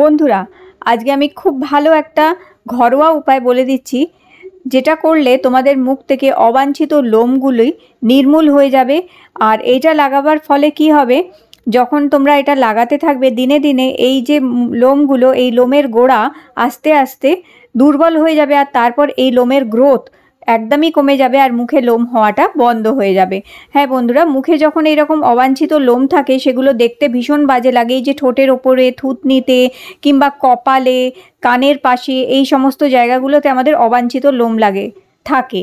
বন্ধুরা আজকে আমি খুব ভালো একটা ঘরোয়া উপায় বলে দিচ্ছি যেটা করলে তোমাদের মুখ থেকে অবাঞ্ছিত লোমগুলোই নির্মূল হয়ে যাবে আর এইটা লাগাবার ফলে কি হবে যখন তোমরা এটা লাগাতে থাকবে দিনে দিনে এই যে লোমগুলো এই লোমের গোড়া আস্তে আস্তে দুর্বল হয়ে যাবে আর তারপর এই লোমের গ্রোথ একদমই কমে যাবে আর মুখে লোম হওয়াটা বন্ধ হয়ে যাবে হ্যাঁ বন্ধুরা মুখে যখন এরকম অবাঞ্ছিত লোম থাকে সেগুলো দেখতে ভীষণ বাজে লাগে এই যে ঠোঁটের ওপরে থুতনিতে কিংবা কপালে কানের পাশে এই সমস্ত জায়গাগুলোতে আমাদের অবাঞ্ছিত লোম লাগে থাকে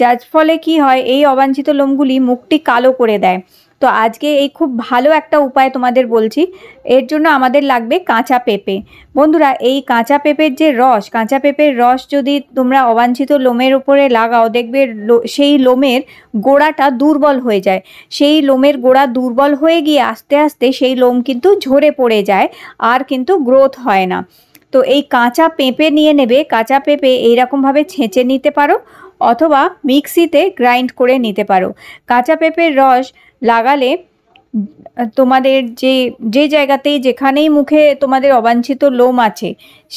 যার ফলে কি হয় এই অবাঞ্ছিত লোমগুলি মুখটি কালো করে দেয় তো আজকে এই খুব ভালো একটা উপায় তোমাদের বলছি এর জন্য আমাদের লাগবে কাঁচা পেঁপে বন্ধুরা এই কাঁচা পেঁপের যে রস কাঁচা পেঁপের রস যদি তোমরা অবাঞ্ছিত লোমের উপরে লাগাও দেখবে সেই লোমের গোড়াটা দুর্বল হয়ে যায় সেই লোমের গোড়া দুর্বল হয়ে গিয়ে আস্তে আস্তে সেই লোম কিন্তু ঝরে পড়ে যায় আর কিন্তু গ্রোথ হয় না তো এই কাঁচা পেঁপে নিয়ে নেবে কাঁচা পেঁপে এইরকমভাবে ছেঁচে নিতে পারো অথবা মিক্সিতে গ্রাইন্ড করে নিতে পারো কাঁচা পেঁপের রস লাগালে তোমাদের যে যে জায়গাতেই যেখানেই মুখে তোমাদের অবাঞ্ছিত লোম আছে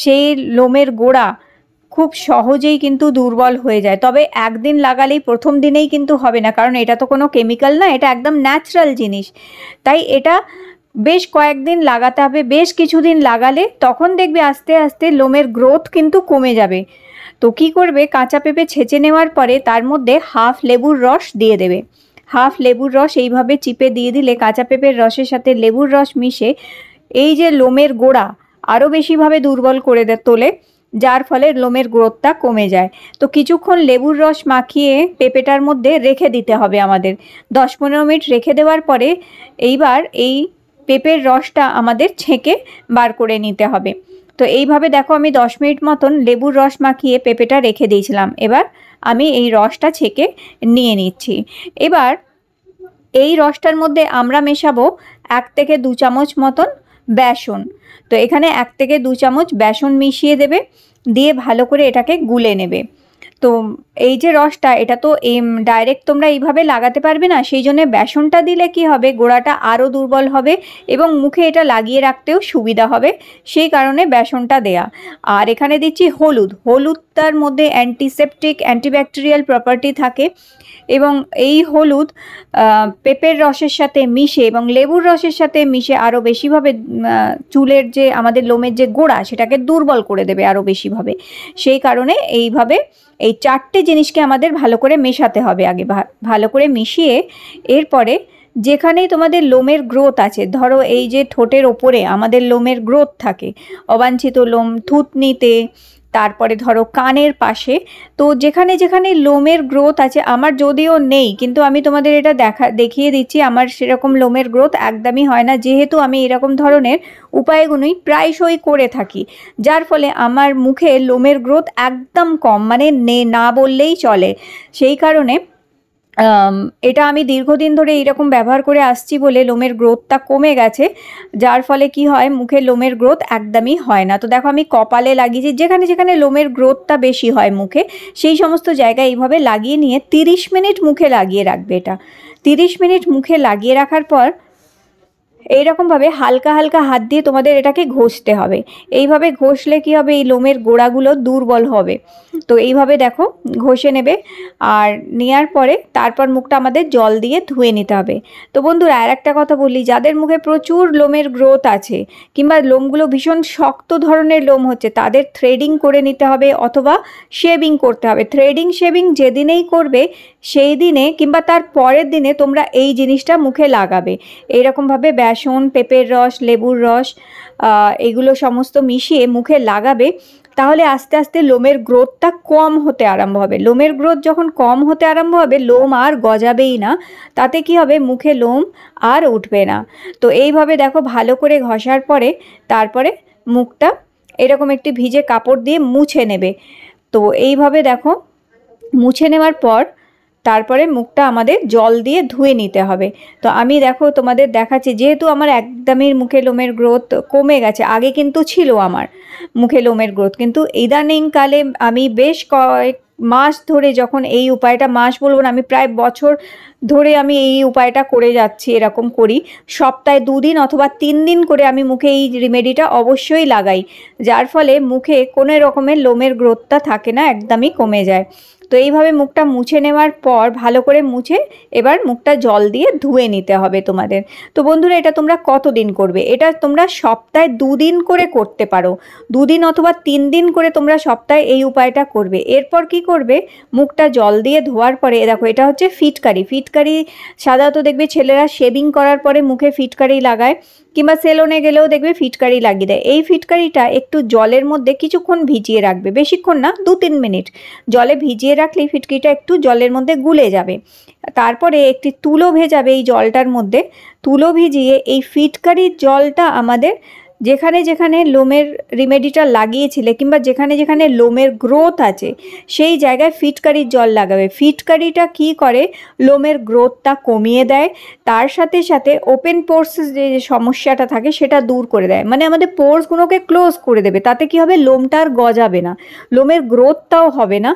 সেই লোমের গোড়া খুব সহজেই কিন্তু দুর্বল হয়ে যায় তবে একদিন লাগালেই প্রথম দিনেই কিন্তু হবে না কারণ এটা তো কোনো কেমিক্যাল না এটা একদম ন্যাচারাল জিনিস তাই এটা বেশ কয়েকদিন লাগাতে হবে বেশ কিছুদিন লাগালে তখন দেখবে আস্তে আস্তে লোমের গ্রোথ কিন্তু কমে যাবে তো কি করবে কাঁচা পেঁপে ছেঁচে নেওয়ার পরে তার মধ্যে হাফ লেবুর রস দিয়ে দেবে হাফ লেবুর রস এইভাবে চিপে দিয়ে দিলে কাঁচা পেঁপের রসের সাথে লেবুর রস মিশে এই যে লোমের গোড়া আরও বেশিভাবে দুর্বল করে তোলে যার ফলে লোমের গ্রোথটা কমে যায় তো কিছুক্ষণ লেবুর রস মাখিয়ে পেঁপেটার মধ্যে রেখে দিতে হবে আমাদের দশ পনেরো মিনিট রেখে দেওয়ার পরে এইবার এই পেঁপের রসটা আমাদের ছেঁকে বার করে নিতে হবে তো এইভাবে দেখো আমি দশ মিনিট মতন লেবুর রস মাখিয়ে পেঁপেটা রেখে দিয়েছিলাম এবার আমি এই রসটা ছেঁকে নিয়ে নিচ্ছি এবার এই রসটার মধ্যে আমরা মেশাবো এক থেকে দু চামচ মতন বেসন তো এখানে এক থেকে দু চামচ বেসন মিশিয়ে দেবে দিয়ে ভালো করে এটাকে গুলে নেবে তো এই যে রসটা এটা তো ডাইরেক্ট তোমরা এইভাবে লাগাতে পারবে না সেই জন্য বেসনটা দিলে কি হবে গোড়াটা আরও দুর্বল হবে এবং মুখে এটা লাগিয়ে রাখতেও সুবিধা হবে সেই কারণে বেসনটা দেয়া আর এখানে দিচ্ছি হলুদ হলুদটার মধ্যে অ্যান্টিসেপটিক অ্যান্টিব্যাকটেরিয়াল প্রপার্টি থাকে এবং এই হলুদ পেঁপের রসের সাথে মিশে এবং লেবুর রসের সাথে মিশে আরও বেশিভাবে চুলের যে আমাদের লোমের যে গোড়া সেটাকে দুর্বল করে দেবে আরও বেশিভাবে সেই কারণে এইভাবে এই চারটে জিনিসকে আমাদের ভালো করে মেশাতে হবে আগে ভালো করে মিশিয়ে এরপরে যেখানেই তোমাদের লোমের গ্রোথ আছে ধরো এই যে ঠোঁটের ওপরে আমাদের লোমের গ্রোথ থাকে অবাঞ্ছিত লোম থুতনিতে তারপরে ধরো কানের পাশে তো যেখানে যেখানে লোমের গ্রোথ আছে আমার যদিও নেই কিন্তু আমি তোমাদের এটা দেখা দেখিয়ে দিচ্ছি আমার সেরকম লোমের গ্রোথ একদমই হয় না যেহেতু আমি এরকম ধরনের উপায়গুলোই প্রায়শই করে থাকি যার ফলে আমার মুখে লোমের গ্রোথ একদম কম মানে নে না বললেই চলে সেই কারণে এটা আমি দীর্ঘদিন ধরে এইরকম ব্যবহার করে আসছি বলে লোমের গ্রোথটা কমে গেছে যার ফলে কি হয় মুখে লোমের গ্রোথ একদমই হয় না তো দেখো আমি কপালে লাগিয়েছি যেখানে যেখানে লোমের গ্রোথটা বেশি হয় মুখে সেই সমস্ত জায়গায় এইভাবে লাগিয়ে নিয়ে 30 মিনিট মুখে লাগিয়ে রাখবে এটা 30 মিনিট মুখে লাগিয়ে রাখার পর এইরকমভাবে হালকা হালকা হাত দিয়ে তোমাদের এটাকে ঘষতে হবে এইভাবে ঘষলে কি হবে এই লোমের গোড়াগুলো দুর্বল হবে তো এইভাবে দেখো ঘষে নেবে আর নেয়ার পরে তারপর মুখটা আমাদের জল দিয়ে ধুয়ে নিতে হবে তো বন্ধুরা আর একটা কথা বলি যাদের মুখে প্রচুর লোমের গ্রোথ আছে কিংবা লোমগুলো ভীষণ শক্ত ধরনের লোম হচ্ছে তাদের থ্রেডিং করে নিতে হবে অথবা শেভিং করতে হবে থ্রেডিং শেভিং যেদিনেই করবে সেই দিনে কিংবা তার পরের দিনে তোমরা এই জিনিসটা মুখে লাগাবে এইরকমভাবে বেসন পেঁপের রস লেবুর রস এগুলো সমস্ত মিশিয়ে মুখে লাগাবে তাহলে আস্তে আস্তে লোমের গ্রোথটা কম হতে আরম্ভ হবে লোমের গ্রোথ যখন কম হতে আরম্ভ হবে লোম আর গজাবেই না তাতে কি হবে মুখে লোম আর উঠবে না তো এইভাবে দেখো ভালো করে ঘষার পরে তারপরে মুখটা এরকম একটি ভিজে কাপড় দিয়ে মুছে নেবে তো এইভাবে দেখো মুছে নেওয়ার পর তারপরে মুখটা আমাদের জল দিয়ে ধুয়ে নিতে হবে তো আমি দেখো তোমাদের দেখাচ্ছি যেহেতু আমার একদমই মুখে লোমের গ্রোথ কমে গেছে আগে কিন্তু ছিল আমার মুখে লোমের গ্রোথ কিন্তু ইদানিংকালে আমি বেশ কয়েক মাস ধরে যখন এই উপায়টা মাস বলবো না আমি প্রায় বছর ধরে আমি এই উপায়টা করে যাচ্ছি এরকম করি সপ্তাহে দুদিন অথবা তিন দিন করে আমি মুখে এই রেমেডিটা অবশ্যই লাগাই যার ফলে মুখে কোনো রকমের লোমের গ্রোথটা থাকে না একদমই কমে যায় তো এইভাবে মুখটা মুছে নেওয়ার পর ভালো করে মুছে এবার মুখটা জল দিয়ে ধুয়ে নিতে হবে তোমাদের তো বন্ধুরা এটা তোমরা কতদিন করবে এটা তোমরা সপ্তাহে দুদিন করে করতে পারো দুদিন অথবা তিন দিন করে তোমরা সপ্তাহে এই উপায়টা করবে এরপর কি করবে মুখটা জল দিয়ে ধোয়ার পরে দেখো এটা হচ্ছে ফিটকারি ফিটকারি সাধারণত দেখবে ছেলেরা শেভিং করার পরে মুখে ফিটকারি লাগায় কিংবা সেলোনে গেলেও দেখবে ফিটকারি লাগিয়ে দেয় এই ফিটকারিটা একটু জলের মধ্যে কিছুক্ষণ ভিজিয়ে রাখবে বেশিক্ষণ না দু তিন মিনিট জলে ভিজিয়ে রাখলে ফিটকিটা একটু জলের মধ্যে গুলে যাবে তারপরে একটি তুলো ভেজাবে এই জলটার মধ্যে তুলো ভিজিয়ে এই ফিটকারির জলটা আমাদের যেখানে যেখানে লোমের রিমেডিটা লাগিয়েছিলে কিংবা যেখানে যেখানে লোমের গ্রোথ আছে সেই জায়গায় ফিটকারির জল লাগাবে ফিটকারিটা কি করে লোমের গ্রোথটা কমিয়ে দেয় তার সাথে সাথে ওপেন পোর্স যে সমস্যাটা থাকে সেটা দূর করে দেয় মানে আমাদের পোর্সগুলোকে ক্লোজ করে দেবে তাতে কি হবে লোমটা আর গজাবে না লোমের গ্রোথটাও হবে না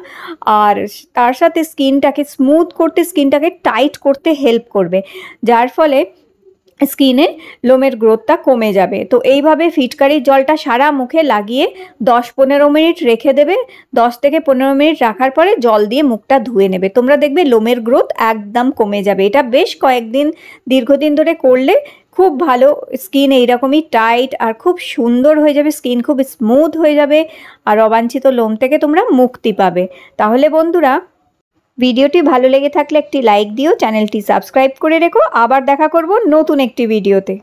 আর তার সাথে স্কিনটাকে স্মুথ করতে স্কিনটাকে টাইট করতে হেল্প করবে যার ফলে স্কিনে লোমের গ্রোথটা কমে যাবে তো এইভাবে ফিটকারির জলটা সারা মুখে লাগিয়ে দশ পনেরো মিনিট রেখে দেবে দশ থেকে পনেরো মিনিট রাখার পরে জল দিয়ে মুখটা ধুয়ে নেবে তোমরা দেখবে লোমের গ্রোথ একদম কমে যাবে এটা বেশ কয়েকদিন দীর্ঘদিন ধরে করলে খুব ভালো স্কিন এইরকমই টাইট আর খুব সুন্দর হয়ে যাবে স্কিন খুব স্মুথ হয়ে যাবে আর অবাঞ্ছিত লোম থেকে তোমরা মুক্তি পাবে তাহলে বন্ধুরা ভিডিওটি ভালো লেগে থাকলে একটি লাইক দিও চ্যানেলটি সাবস্ক্রাইব করে রেখো আবার দেখা করব নতুন একটি ভিডিওতে